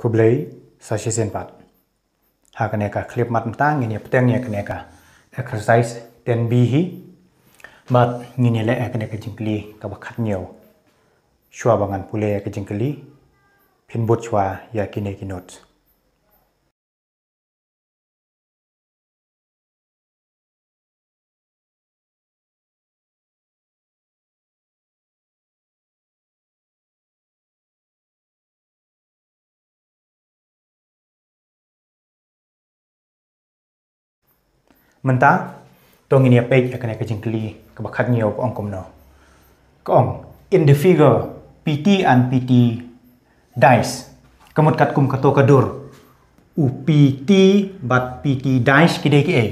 คุบเลยสัชิเซนปัดหากันเนกาคลิปมัดตั้งเงี้ยเพื่อนเงี้ยกันเนกา exercise 10ีฮีบัดเงี้ยเละเนกาจิงกลีกับขัดเหนียวชัวบังกันปุเล่กัจิงกลีพินบุตรชัวอยากกินเอกินอด menta tong ini apa ya kena kejengkeli kebakat nyo ko ong komno ko ong in the figure pt and pt dice kemut kat kum kato kadur u pt but pt dice kide ki a eh.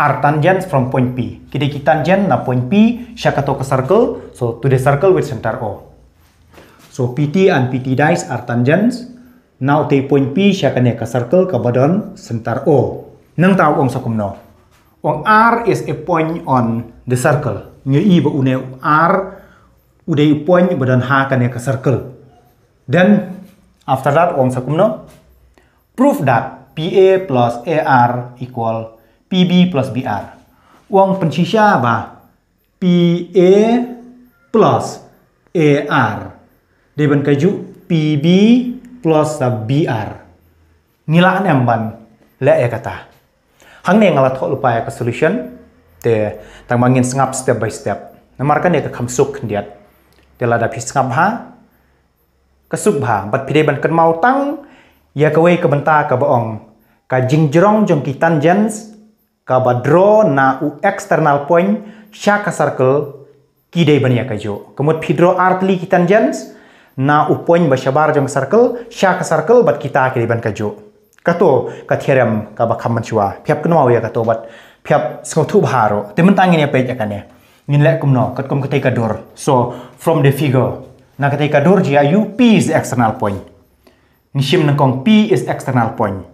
r tangent from point p kide ki tangent na point p sya kato ke circle so to the circle with center o so pt and pt dice are tangents now take point p sya kene ke circle ke badan center o nang tau ong sakumno on R is a point on the circle. Nge i ba une R ude i point badan ha kan ke circle. Then after that wang sakumno prove that PA plus AR equal PB plus BR. wong pencisha ba PA plus AR. Deban kaju PB plus BR. Nilaan emban le e kata hang ne ngala thol pa ya ka solution te tang mangin sngap step by step na marka ne ka suk ndiat te la da phi sngap ha suk ba bat de ban kan mau tang ya ka we ka banta ka ba ong ka jrong jong ki tangents ka ba draw na u external point sha ka circle ki de ban ya ka jo kemot phi draw artli ki tangents na u point ba shabar jong circle sha ka circle bat kita ki de ban ka jo kato ka theram ka ba kham chwa phep kno ya kato bat phep sko thu bharo te man tangi ya ya ne pe ja nin le kum no kat kum kate kador so from the figure na kate kador ji ayu p is the external point ni shim na kong p is external point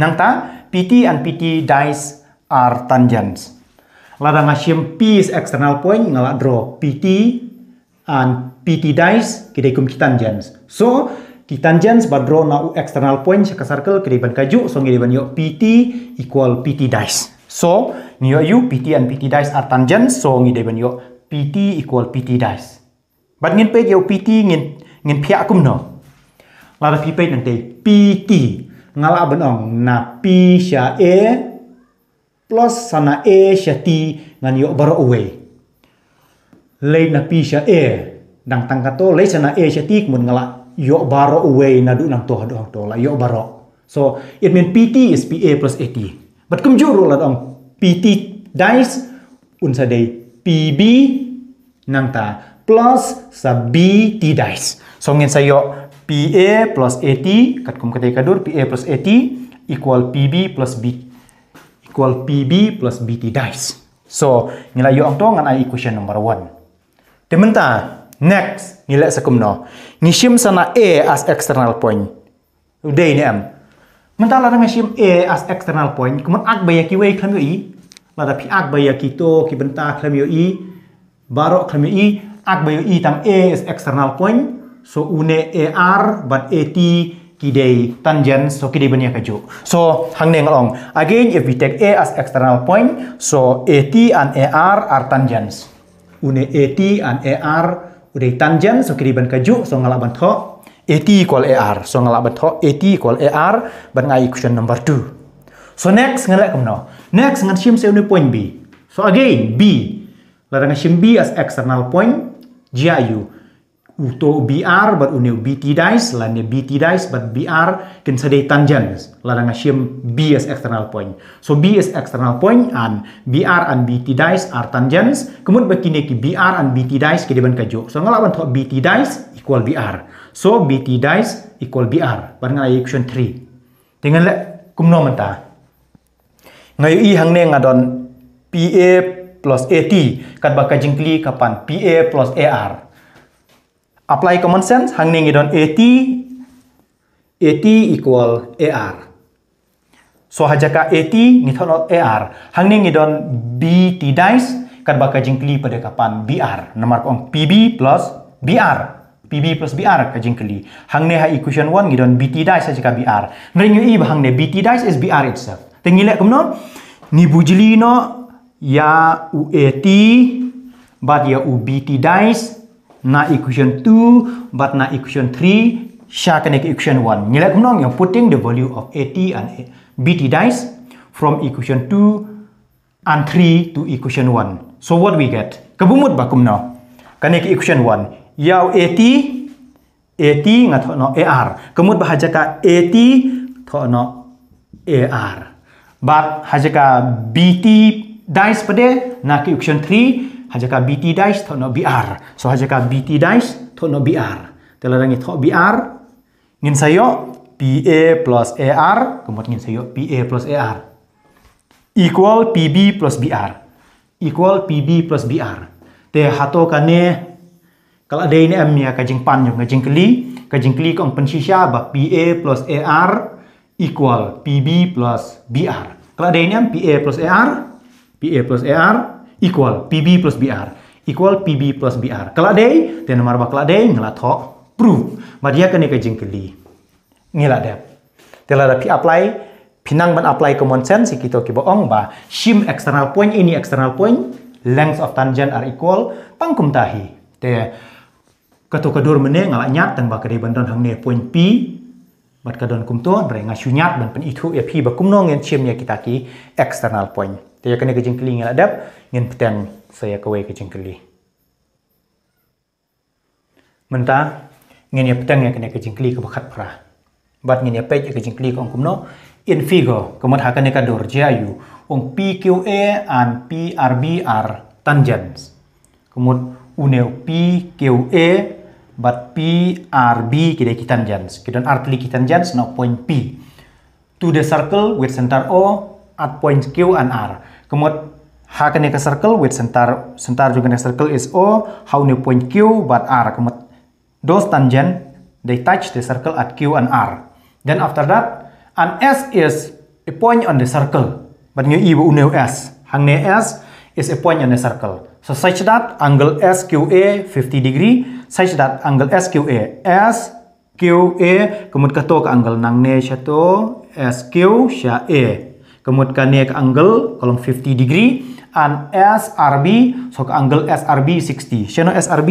nang ta pt and pt dies are tangents lada nga shim p is external point ngala draw pt and pt dies kide kum ki so Kitangent ba draw na u external point siya circle depan kaju so depan yo PT equal PT dice. So niyo you PT and PT dice are tangents so depan yo PT equal PT dice. But ngin page yo PT ngin ngin pia kum no. Lada pi page nanti PT ngala benong na P sya E plus sana E sya T ngan yo baro away. Lay na P sya E dang tangkato lay sana E sya T kemun ngala yo baro away na du nang toh dong la yo baro so it mean pt is pa plus at but kum juru la dong pt dice unsa day pb nang ta plus sa BT dice so ngin yo pa plus at kat kum kadai kadur pa plus at equal pb plus b equal pb plus bt dice so nila yo ang to ngan ai equation number 1 dementa Next, nilai sekumno. Nishim sana E as external point. Udah ini M. Mentala nama shim E as external point. Kemudian ak bayaki way klam i. Lada pi ak bayaki to ki benta klam i. Baro klam i. Ak bayo i tam E as external point. So une AR but AT kidei tangent so ki kidei banyak kaju. So hang neng long. Again if we take E as external point, so AT and AR are tangents. Une AT and AR udah tangent so kiri ban kaju so ngalak ban tho AT equal AR so ngalak ban tho AT equal AR ban ngai question number 2 so next ngalak kamno next ngan shim saya udah point B so again B larang shim B as external point GIU uto BR bat uneu BT dice lanya BT dice bat BR kin tangents tangent ladang shim B as external point so B is external point and BR and BT dice are tangents kemudian bakini ki BR and BT dice ke deban kajo so ngalaban to BT dice equal BR so BT dice equal BR ban ngalai equation 3 dengan le kumno menta ngayu i hang ne ngadon PA plus AT kat bakajengkli kapan PA plus AR apply common sense hang ning idon AT AT equal AR so hajaka AT ngithono AR hang ning idon BT dice kan baka jingkli pada kapan BR nomor nah, kong PB plus BR PB plus BR kli. hang ne ha equation 1 ngidon BT dice hajaka BR yu i bahang ne BT dice is BR itself tengilek kumno ni bujli no ya UAT bat ya bt dice na equation 2 but na equation 3 shakanek equation 1 nilai kumnong yang putting the value of at and bt dice from equation 2 and 3 to equation 1 so what we get kabumut bakum no kanek equation 1 yau at at ngat no ar kemut ka at no ar but hajaka bt dice pada na equation 3 hajaka BT dice to no BR so hajaka BT dice to no BR telarangi to BR ngin sayo PA plus AR kemudian ngin sayo PA plus AR equal PB plus BR equal PB plus BR te hato kane kalau ada ini M ya kajing pan yung kajing keli kajing keli kong pensisya ba PA plus AR equal PB plus BR kalau ada ini M PA plus AR PA plus AR equal PB plus BR equal PB plus BR. Keladei, dan marba keladei ngelatok proof. Madia kene ke jengkeli. dia. Telah pi apply pinang ban apply common sense kita kibo ong ba shim external point ini external point length of tangent are equal pangkum tahi. Te ketuk kedur mene ngala nyat tang ba kedai bandon hang ne point P bat kadon kumton re ngasunyat ban pen itu ya pi ba kumnong yang shim ya kita ki external point te kena ka keli ngel adab ngin petang saya kawai ka keli. menta ngin ya yang ya kena ka keli ke perah. perah. bat ngin ya pej keli ya ke ka ongkumno in figo kemat akan ka dorja jayu, ong PQA and PRBR tangents kemut unew PQA bat PRB kita tangents. Kita dan artli kita tangents no point P to the circle with center O at points Q and R kemud H ke circle with sentar center juga circle is O, how new point Q but R. kemud those tangent they touch the circle at Q and R. Then after that, an S is a point on the circle. But new E new S. Hang ne S is a point on the circle. So such that angle SQA 50 degree, such that angle SQA S QA kemudian ke angle nang ne satu SQ sya A. Kemudian करने ke angle kolom 50 degree and SRB so ke angle SRB 60. channel SRB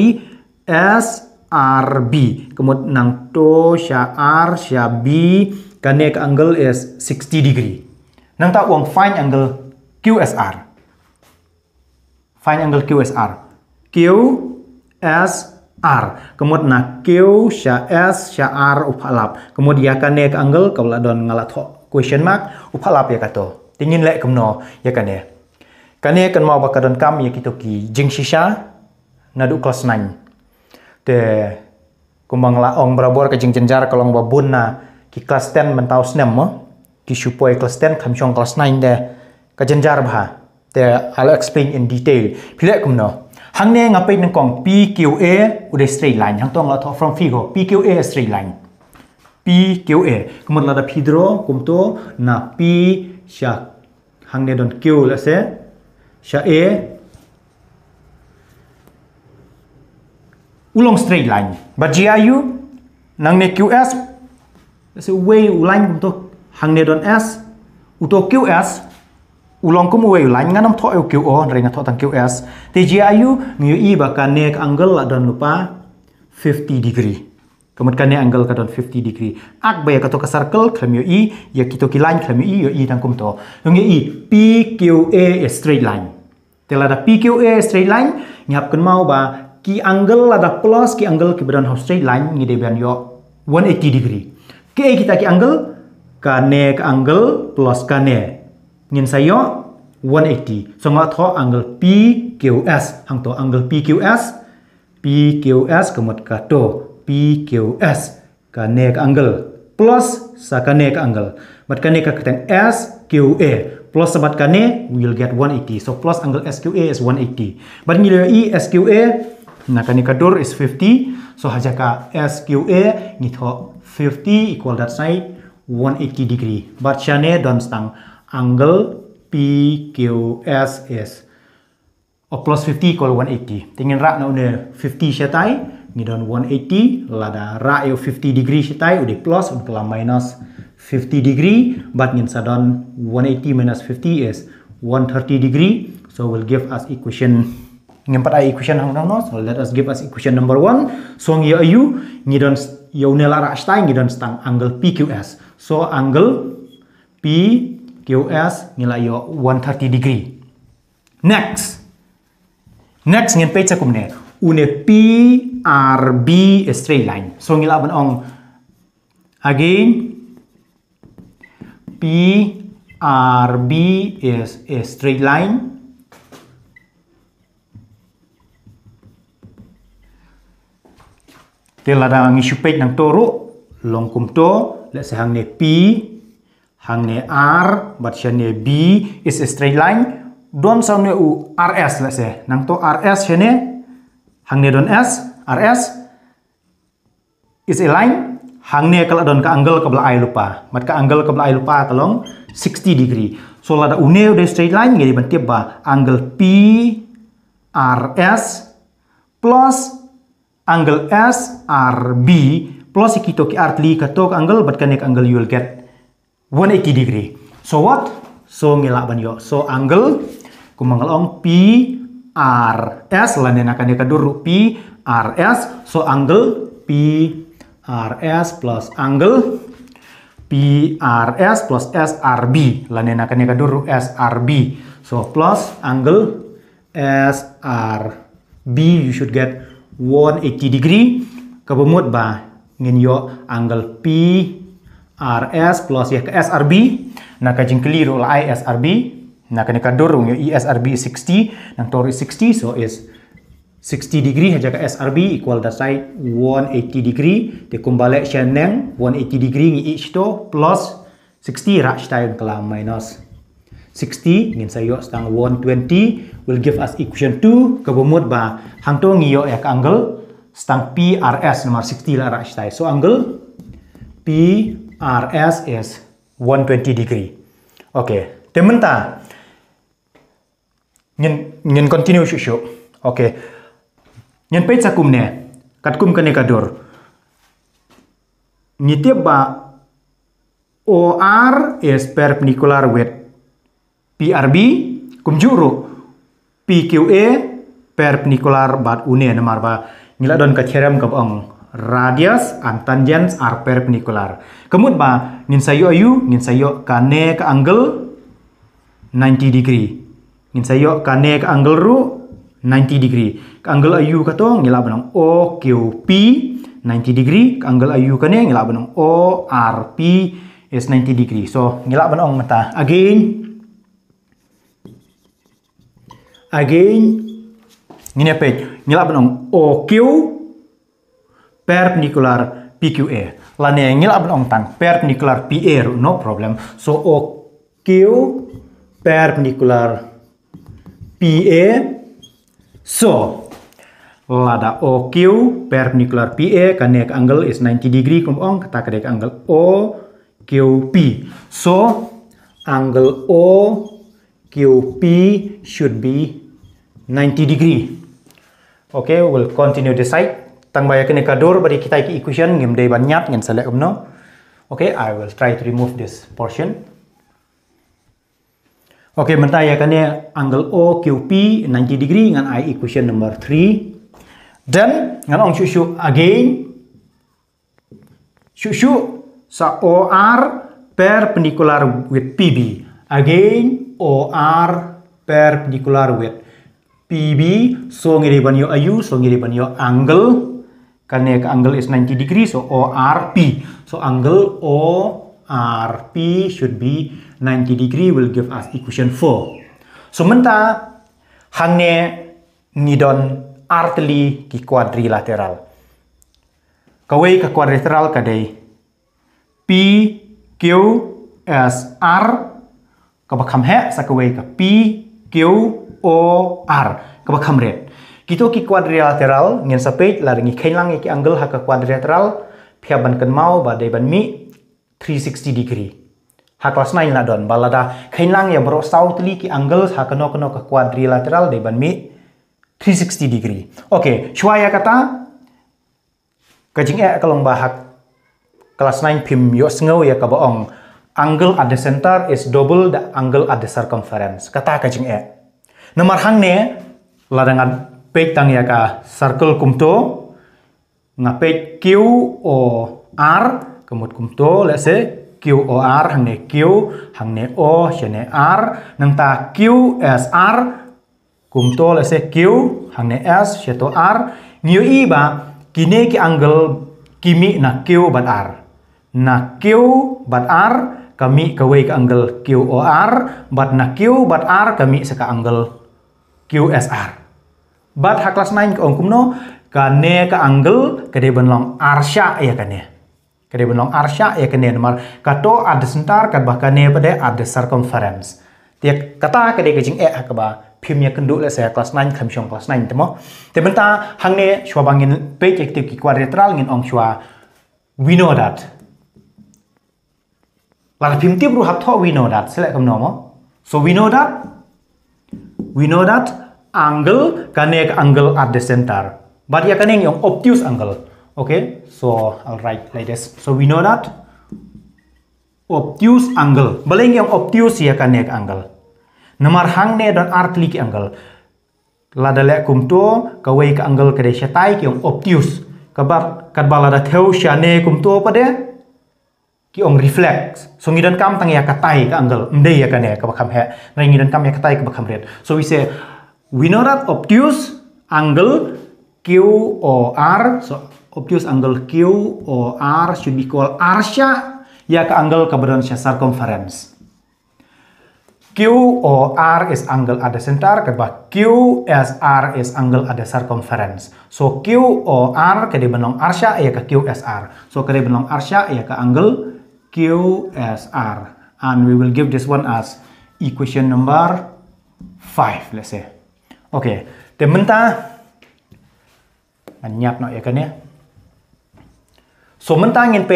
SRB. Kemudian nang to sya R sya B kan ke angle is 60 degree. Nang tak uang find angle QSR. Find angle QSR. R Kemudian na Q sya S sya R upalap. Kemudian ya karena ke angle kalau don ngalat ho question mark ya kato. tingin lek kumno kan kane kan mau bakadan kam ya kita ki jingshisha nadu kelas 9 te kumbang la ong brabor ke jenjar kalong babun na ki kelas 10 mentau snem mo ki supoi kelas 10 kamchong kelas 9 de ke jenjar bha te I'll explain in detail Pilek kumno hang ne ngapai nang kong PQA udah straight line hang tong la tho from figo PQA straight line P Q A kumar lada phidro kumto na P sha hangne don Q la se sha A ulong straight line but GIU S QS se way ulang, kumto hangne don S uto QS ulong kumu way ulang, nganam tho eu QO nang tho tang QS te GIU ngiu i e bakane ka angle la don lupa 50 degree kemudian angle ka 50 degree ak ba ka to ka circle khlamyo e ya kito ki line khlamyo e yo e dan kum to ngi e pqa a straight line tela da pqa straight line ngap kun mau ba ki angle ada plus ki angle ki beran straight line ngi de ban yo 180 degree ke e kita ki angle ka ne ka angle plus ka ne ngin sayo 180 so ngat tho angle pqs hang to angle pqs pqs kemudian ka to PQS kanek angle plus sakanek angle mat kanek kakatang SQA plus sabat kane will get 180 so plus angle SQA is 180 but ngilio e SQA na kane kadur is 50 so hajaka SQA ngitho 50 equal that side 180 degree but chane don stang angle PQS is or oh, plus 50 equal 180 tingin rak na une 50 syatai ngidon 180 lada ra yo 50 degree sitai udah plus udah kala minus 50 degree but ngin sadon 180 minus 50 is 130 degree so will give us equation ngempat a equation hang no so let us give us equation number one, so ngi ayu ya ngidon yau nela ra stai ngidon stang angle PQS so angle PQS nilai yo 130 degree next next ngin page kumne une P RB be eh, straight line. So ngilaban ong again P R B is a straight line. Tila ang isupate ng toro, long kumto, let's say hang ne P, hang ne R, but siya ne B is a straight line. Don sa ne u RS, let's say, nang to S siya ne, hang ne don S, RS is a line hang ne kala don ka angle kabla ai lupa mat ka angle kabla ai lupa kalong 60 degree so lada une udah straight line Jadi ban ba angle P RS plus angle S SRB plus ikito ki artli ka angle but kanek angle you will get 180 degree. So what? So ngilak ban yo. So angle kumangal ong P R S lan yang akan duru P RS. So angle PRS plus angle PRS plus SRB. Lanen akan dulu SRB. So plus angle SRB you should get 180 degree. Kebemut bah ngin yo angle PRS plus ya ke SRB. Nah kajin keliru lah ISRB. Nah kena kadorung yo ISRB 60 nang tori 60 so is 60 degree hai jaga SRB equal side 180 degree te kumbale shaneng 180 degree ngi each to plus 60 raj time kala minus 60 saya sayo stang 120 will give us equation 2 kabumut ba hangto ngiyo ek angle stang PRS nomor 60 la raj time so angle PRS is 120 degree okay teman ngin ingin continue shushu ok Nyen pei cakum ne, kat kum kane kador. Ni ba OR is perpendicular with PRB kum juru PQA perpendicular bat une namar ba ngila don ka cherem ka ong radius and tangents are perpendicular. kemut ba nin sayo ayu nin sayo kane ka angle 90 degree. Nin sayo kane ka angle ru 90 degree. angle ayu ka to ngila benang O Q P 90 degree. angle ayu ka ne ngila benang O is 90 degree. So ngila benang mata. Again. Again. Ngini apa? Ngila benang O Q perpendicular PQA. Lane ngila benang tang perpendicular PA no problem. So O Q perpendicular PA So, lada OQ perpendicular PA e, connect angle is 90 degree kum ong kata connect angle OQP. So, angle OQP should be 90 degree. Okay, we'll continue the side. Tang bayar kene kadur bari kita iki equation ngem dei banyat ngen um no. umno. Okay, I will try to remove this portion. Oke, okay, bentar ya kan ya. angle O P, 90 degree dengan I equation number 3. Dan dengan ong syuk again syuk sa OR perpendicular with PB. Again OR perpendicular with PB so ngiriban yo ayu so ngiriban yo angle karena ya, ke angle is 90 degree so ORP so angle ORP should be 90 degree will give us equation 4. So menta hangne nidon artli ki quadrilateral. Kawai ke quadrilateral kadai P Q S R bakam he sakawai ke P Q O R bakam red. Kito ki quadrilateral ngin sapeit laringi kailang e ki angle ke quadrilateral piaban ken mau badai ban mi 360 degree haklas 9 la don balada khainlang ya bro south li ki angles hakano kano ka quadrilateral de ban mi 360 degree oke okay. shwaya kata kajing e ya kalong bahak kelas 9 pim yo sengau ya ka angle at the center is double the angle at the circumference kata kajing e nomor hang ne ladangan pek tang ya ka circle kumto ngapek q o r kemut kumto let's say QOR hang ne Q hang ne O hàng ne R nang ta QSR kum to le se Q hang ne S sẽ to R nhiều i ba kini ki angle kimi na Q bat R na Q bat R kami wei ke angle QOR bat na Q bat R kami seka angle QSR bat ha kelas 9 ke ka kane ke angle kade benlong arsya ya ya Kade benong arsha ya kene nomor kato ada sentar kad bahkan ne pada ada circumference. Tiak kata kade kejing e pim pimnya kendu le saya kelas 9 kamshong kelas 9 temo. hang ne shwa bangin page tiki quadrilateral ngin ong shwa we know that. Lada pim tip ru hap tho we know that selek kam nomo. So we know that we know that angle kane angle at the center. ya kane yang obtuse angle okay so I'll write like this so we know that obtuse angle beleng yang obtuse ya kan ya angle nomor hang ne dan artli angle lada le kum to ka wei angle ka de shatai yang obtuse kabab kat bala da theu sha ne kum to ki ong reflex. so ngi dan kam tang ya katai ke angle mde ya kan ya ka bakam he na ngi dan kam ya katai ka bakam red so we say we know that obtuse angle q o r so obtuse angle Q or R should be called R sya ya ke angle keberadaan circumference. Q or R is angle at the center, kedua Q as R is angle at the circumference. So Q or R kedi benong R sya ya ke Q as R. So kedi benong R sya ya ke angle Q as R. And we will give this one as equation number 5 let's say. Oke, okay. teman menyiap nak ya kan ya. Sementangin ya, P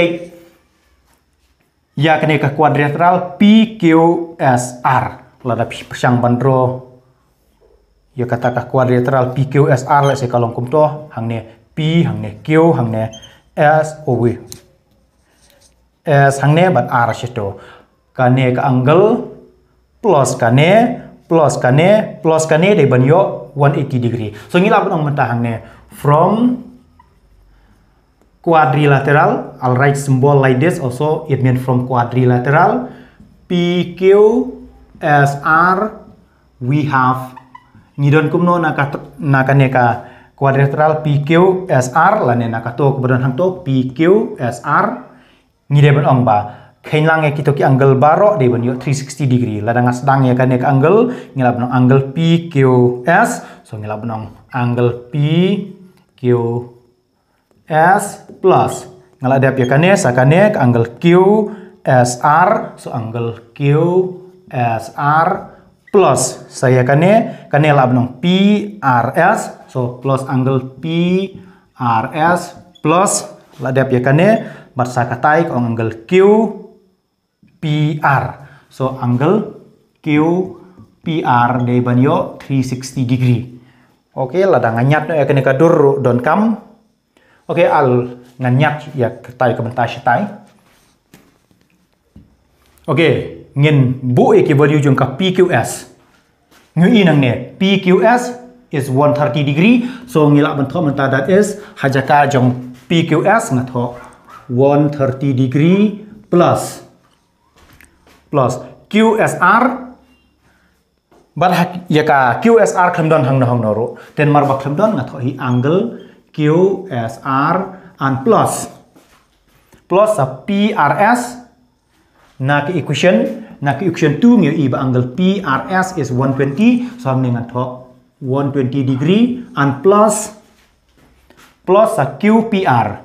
yakni ke kuadrilateral PQSR. Lada pisang bandro ya kata ke kuadrilateral PQSR lah kalau kumto hangne P hangne Q hangne S W S hangne bat R situ. Kane ke angle plus kane plus kane plus kane dari banyo 180 degree. So ngilap nang mentah hangne from quadrilateral. I'll write symbol like this also. It means from quadrilateral. PQSR we have nidon kumno naka naka neka quadrilateral PQSR lane naka to keberan hang to PQSR ngideben ong ba kailang e kita ki angle baro de ben 360 degree ladang sedang ya e kan ke angle ngilap nong angle PQS so ngilap nong angle PQS plus ngala dep yakane sakane angle q sr so angle q sr plus saya kan kane lah abnong p r s so plus angle p r s plus la dep yakane bersakatai kong angle q p r so angle q p r dari banyo 360 degree oke okay, la danganyat no yakane kadur don kam oke okay, al нанять як китай коментар считай. Окей, ngin bu ek value jung ka PQS. Ngui nang ne PQS is 130 degree so ngila ban tho man ta that is hajaka jong PQS na tho 130 degree plus plus QSR but yaka QSR khlam don hang na hang na ro ten mar ba khlam don na tho hi angle QSR and plus plus a PRS na ke equation na ke equation 2 mu e ba angle PRS is 120 so am ninga 120 degree and plus plus a QPR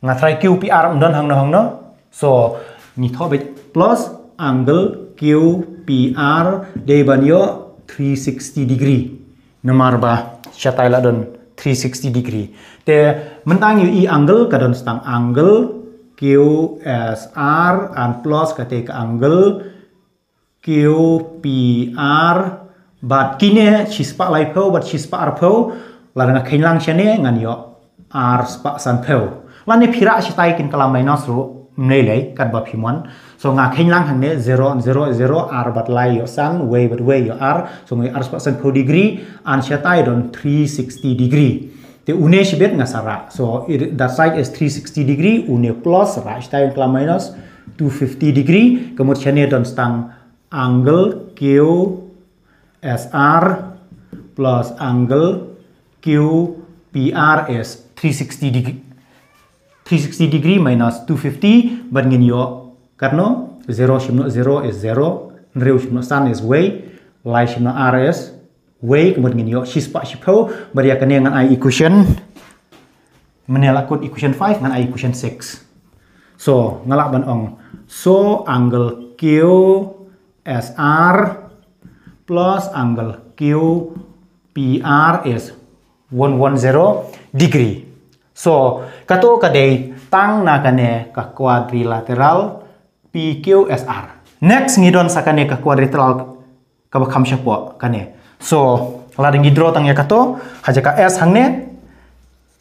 nga try QPR mdon hang no hang no so ni tho be plus angle QPR de ban yo 360 degree namar ba chatai la don 360 degree. Te mentang yu i angle kadon stang angle QSR and plus kate ke angle QPR bat kine chispa lai but bat spa ar pho la na kain lang chane ngan yo R spa san pho la ne phira chitai kin kalam mai nasru nei lai kan ba phimon so nga khen lang hang ne 0 0 0 r bat lai yo san way bat way yo r so ngi r degree an sha tai don 360 degree te une bet nga sara so it, that side is 360 degree une plus ra tai kla minus 250 degree kemudian ne don stang angle q sr plus angle q pr is 360 degree 360 degree minus 250 but ngin yo karena zero shimno zero is zero nriu shimno san is way, lai shimno r is way, kemudian yo shispa shipo, beriakan ya dengan i equation, menelakut equation 5 dengan i equation 6. So, ngelak ban ong. So, angle Q SR plus angle Q PR is 110 degree. So, kato kadai tang na kane ka quadrilateral PQSR. Next ngidon sakane ka quadrilateral ka bakham kan kane. So lading hidro tang ya kato haja ka S hangne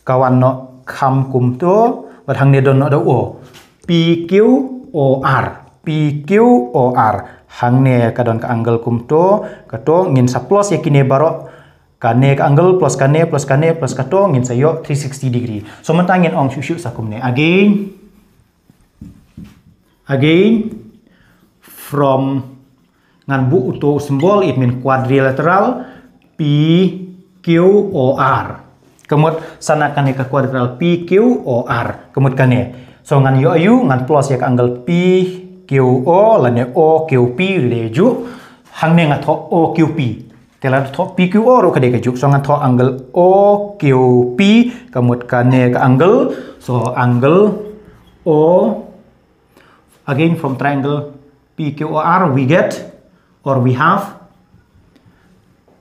kawan no kam kum to hang hangne don no do o PQOR PQOR hangne ka don ka angle kum to kato ngin sa plus ya kine baro kane ka angle plus kane plus kane plus kato ngin sa yo 360 degree. So mentangin ong shushu sakumne again Again, from ngan bu uto simbol it mean quadrilateral P Q O R. Kemud sana kan ke quadrilateral P Q O R. Kemud kan ya. So ngan yo ayu ngan plus ya ke angle P Q O lan ya O Q P leju hang ne ngat O Q P. Telan to P Q O ro kade juk so ngan to angle O Q P kemud kan ya ke angle so angle O again from triangle PQR we get or we have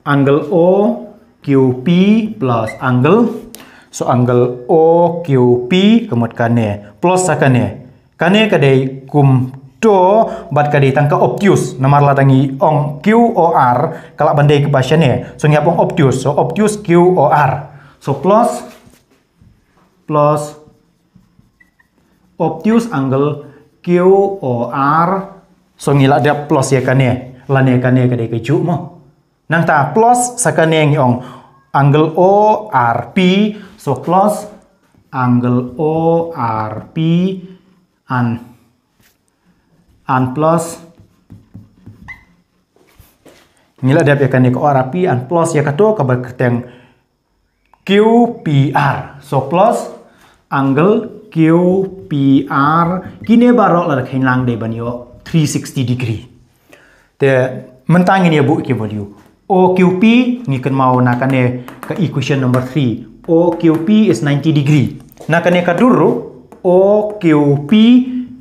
angle OQP plus angle so angle OQP kemud kane plus kane kane kadai kum to bat kadai tangka obtuse namar latangi ong QOR kalak bandai ke ya so ong obtuse so obtuse QOR so plus plus obtuse angle QOR, O R so ngila dia plus ya kan ya la ne ya kan ya ke ju mo nang ta plus yang ngiong angle O R P so plus angle O R P an an plus Nila dia ya kane ya ke O P an plus ya kato ka yang Q P R so plus angle Q PR kini baru lah kain lang deh banyo 360 degree The mentang ini bu ki value OQP ni kan mau nakane ke equation number 3 OQP is 90 degree nakane ka duru OQP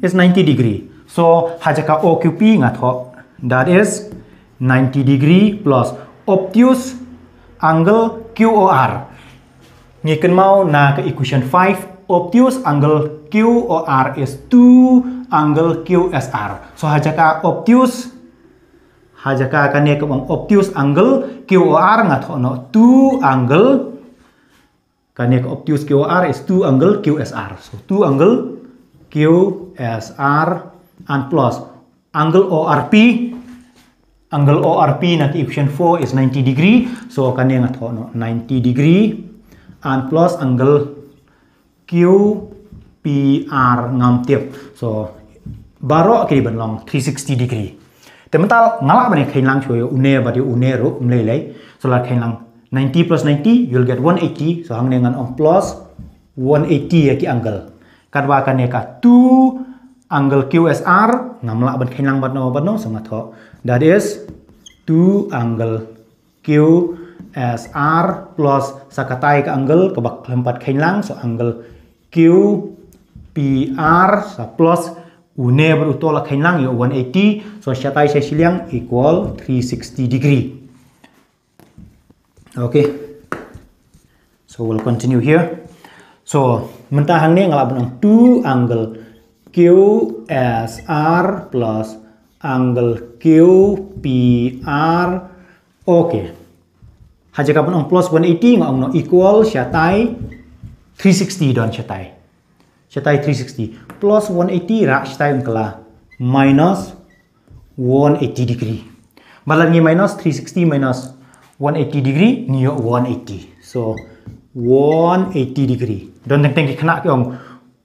is 90 degree so hajaka OQP ngatho that is 90 degree plus obtuse angle QOR Ni kan mau nak ke equation 5 obtuse angle QOR is 2 angle QSR. So hajaka obtuse hajaka akan ya kebang obtuse angle QOR ngat no 2 angle kan ya obtuse QOR is 2 angle QSR. So 2 angle QSR and plus angle ORP angle ORP nat equation 4 is 90 degree. So kan ya ngat ono 90 degree and plus angle QPR ngam tiap so baro kiri ban long 360 degree temental ngalah bani kain lang choyo une bari une ro mulai so la kain lang 90 plus 90 you'll get 180 so hang dengan on plus 180 ya ki angle kadwa kan ya ka 2 angle QSR ngam ban kain lang ban no ban no that is 2 angle QSR plus sakatai ka angle kebak lempat kain lang so angle QPR plus une berutola kainlang yo ya, 180 so syatai saya silang equal 360 degree okay so we'll continue here so mentahang ni ngalabun ang 2 angle QSR plus angle QPR okay kapan ang plus 180 ngong no equal syatai 360 don chetai chetai 360 plus 180 rak time umkala minus 180 degree balan ni minus 360 minus 180 degree ni 180 so 180 degree don teng teng ki khna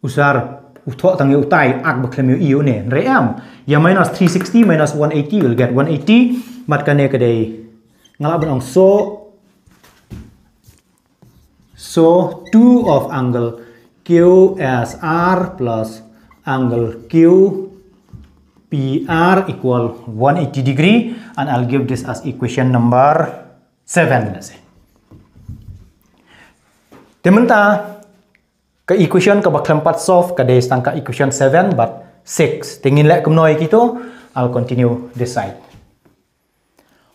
usar utok tang utai ak bakhlem iu ne re am ya minus 360 minus 180 will get 180 mat kane kadai ngalab ong so So 2 of angle QSR plus angle QPR equal 180 degree and I'll give this as equation number 7 let's say. Dementa ke equation ke bakal 4 solve ke des tangka equation 7 but 6 tingin lek kumnoi gitu I'll continue this side.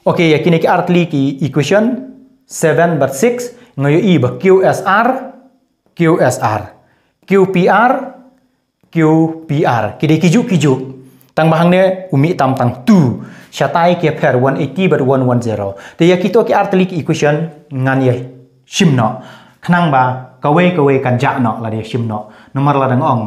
Oke okay, yakini ki artli ke equation 7 but 6 Ngayo iba QSR, QSR, QPR, QPR. Kide kiju kiju. Tang ne umi tam tang tu. Syatai ke per 180 but 110. Dia kito ke artelik equation ngan ye shimno. Kenang ba kawe kawe kan no la dia shimno. Nomor la dang ong.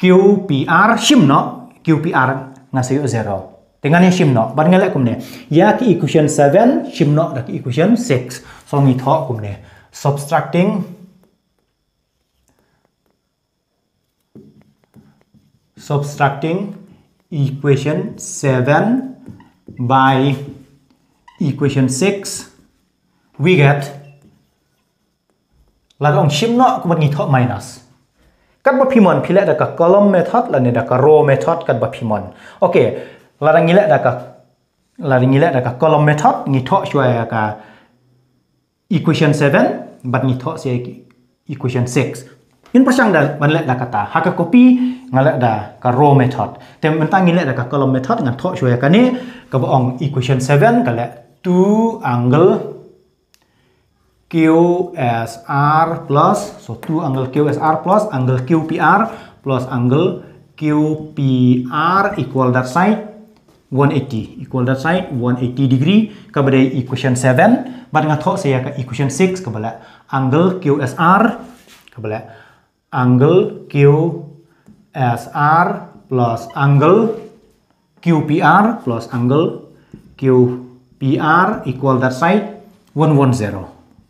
QPR shimno QPR yuk zero. Dengan yang shimno, Bar ngelak ne. Ya ki equation 7, da ki equation 6. ซองอีทาอกลุ่มเนี่ย subtracting subtracting equation 7 by equation 6 we get ลาดองชิมเนาะกับนี้ทอะ minus กับบัพิมอนพิเลดกับ column method และเนี่ยดัก row method กับบัพิมอนโอเคลาดังนี้แหละดักกลาดังนี้แหละดัก column method นี้ทอะช่วยกับ equation 7 but ni thok se equation 6 in pasang da ban le da kata ha ka copy ngale da ka raw method te mentang ngile da ka column method ngan thok shoya ka ni ka ong equation 7 ka le 2 angle QSR plus so 2 angle QSR plus angle QPR plus angle QPR equal that side 180 equal that side 180 degree kepada equation 7 Bắt ngà thọ saya ke equation 6 cái angle QSR cái angle QSR plus angle QPR plus angle QPR equal that side 110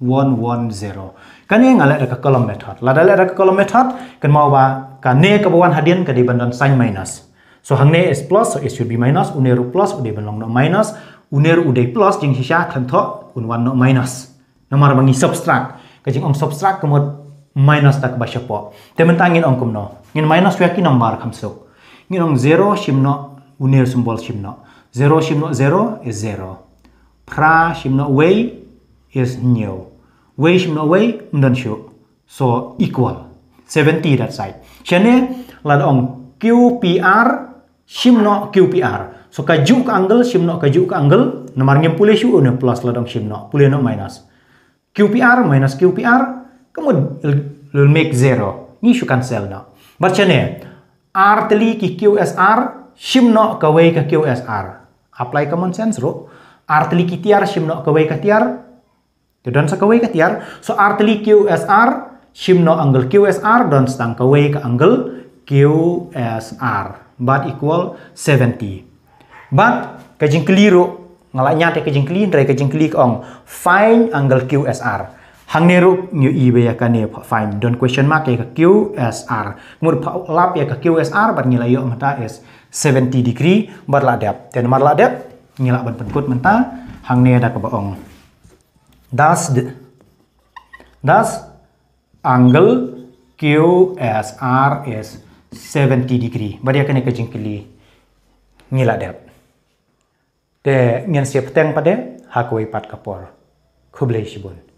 110 kan yang ngalek ke kolom method Lada dalek ke kolom method kan mau ba kan ne ka hadian ke dibandang sign minus so hang ne is plus so it should be minus uneru plus udi banlong no minus uner ude plus jing hisha than tho un wan no minus namar bangi subtract ka jing om subtract ka mod minus tak ba shapo temen tangin om kum no ngin minus wa ki number kham so ngin om zero shim no uner symbol shim no zero shim no zero is zero pra shim no way is new way shim no way mdan shu so equal 70 that side chene lan om qpr shim no qpr So kaju ke angle shimno ka kaju ke angle nomor ngem pulih shu oh, ne plus ladong shimno pulih no minus. QPR minus QPR kemudian will make zero. Ni shu cancel no. Bacane R teli ki QSR shimno ke way ke QSR. Apply common sense ro. R teli ki tiar shimno ke way ke tiar. Don sa ka way ka tiar. So R teli QSR shimno angle QSR dan setang ke way ke angle QSR but equal 70. But kajing keliru ngalanya te kajing clean re kajing klik ong find angle QSR. Hang neru new be ya kan find don't question mark ya ke QSR. Mur lap ya ke QSR bar nilai yo mata is 70 degree bar ladap. ten mar ladap ngilak ban penkut menta hang ne ada ke ong Das das angle QSR is 70 degree. Bari akan ya kajing keli ngilak dap de ngen siep teng pade hakoi pat kapor kublai shibun